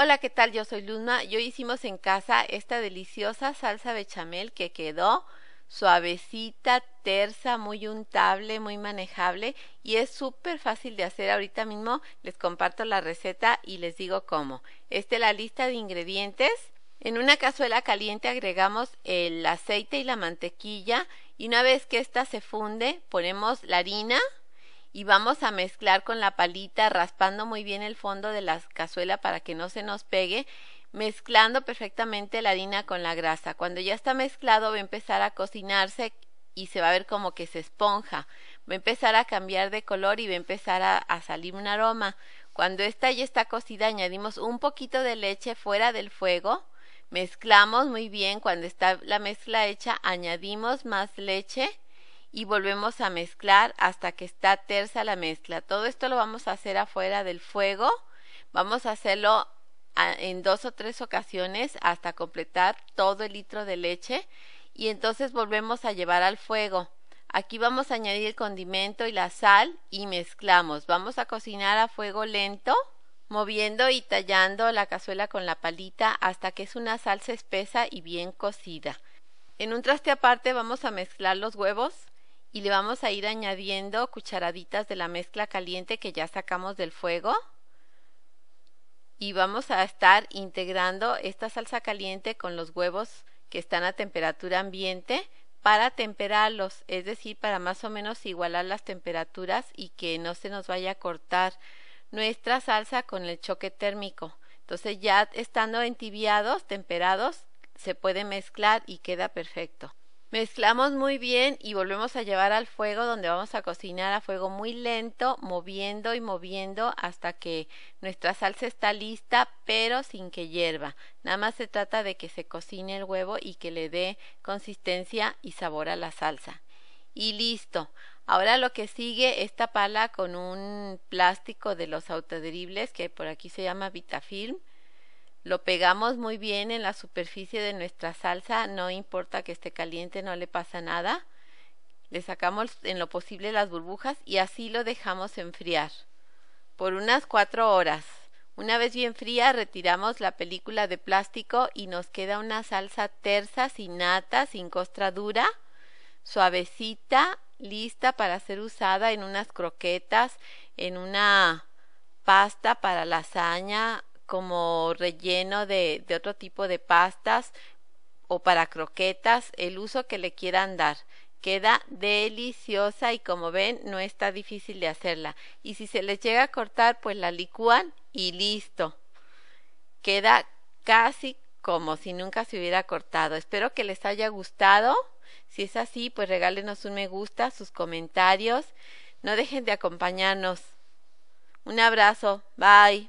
Hola, ¿qué tal? Yo soy Luzma Yo hoy hicimos en casa esta deliciosa salsa bechamel que quedó suavecita, tersa, muy untable, muy manejable y es súper fácil de hacer. Ahorita mismo les comparto la receta y les digo cómo. Esta es la lista de ingredientes. En una cazuela caliente agregamos el aceite y la mantequilla y una vez que ésta se funde ponemos la harina, y vamos a mezclar con la palita raspando muy bien el fondo de la cazuela para que no se nos pegue mezclando perfectamente la harina con la grasa. Cuando ya está mezclado va a empezar a cocinarse y se va a ver como que se esponja. Va a empezar a cambiar de color y va a empezar a, salir un aroma. Cuando esta ya está cocida añadimos un poquito de leche fuera del fuego. Mezclamos muy bien. Cuando está la mezcla hecha añadimos más leche y volvemos a mezclar hasta que está tersa la mezcla. Todo esto lo vamos a hacer afuera del fuego. Vamos a hacerlo en dos o tres ocasiones hasta completar todo el litro de leche y entonces volvemos a llevar al fuego. Aquí vamos a añadir el condimento y la sal y mezclamos. Vamos a cocinar a fuego lento, moviendo y tallando la cazuela con la palita hasta que es una salsa espesa y bien cocida. En un traste aparte vamos a mezclar los huevos y le vamos a ir añadiendo cucharaditas de la mezcla caliente que ya sacamos del fuego y vamos a estar integrando esta salsa caliente con los huevos que están a temperatura ambiente para temperarlos, es decir, para más o menos igualar las temperaturas y que no se nos vaya a cortar nuestra salsa con el choque térmico. Entonces ya estando entibiados, temperados, se puede mezclar y queda perfecto. Mezclamos muy bien y volvemos a llevar al fuego donde vamos a cocinar a fuego muy lento, moviendo y moviendo hasta que nuestra salsa está lista, pero sin que hierva. Nada más se trata de que se cocine el huevo y que le dé consistencia y sabor a la salsa. Y listo. Ahora lo que sigue es pala con un plástico de los autoderibles que por aquí se llama Vitafilm lo pegamos muy bien en la superficie de nuestra salsa, no importa que esté caliente, no le pasa nada. Le sacamos en lo posible las burbujas y así lo dejamos enfriar por unas cuatro horas. Una vez bien fría retiramos la película de plástico y nos queda una salsa tersa, sin nata, sin costra dura, suavecita, lista para ser usada en unas croquetas, en una pasta para lasaña como relleno de, otro tipo de pastas o para croquetas, el uso que le quieran dar. Queda deliciosa y como ven no está difícil de hacerla. Y si se les llega a cortar, pues la licúan y listo. Queda casi como si nunca se hubiera cortado. Espero que les haya gustado. Si es así, pues regálenos un me gusta, sus comentarios. No dejen de acompañarnos. Un abrazo. Bye.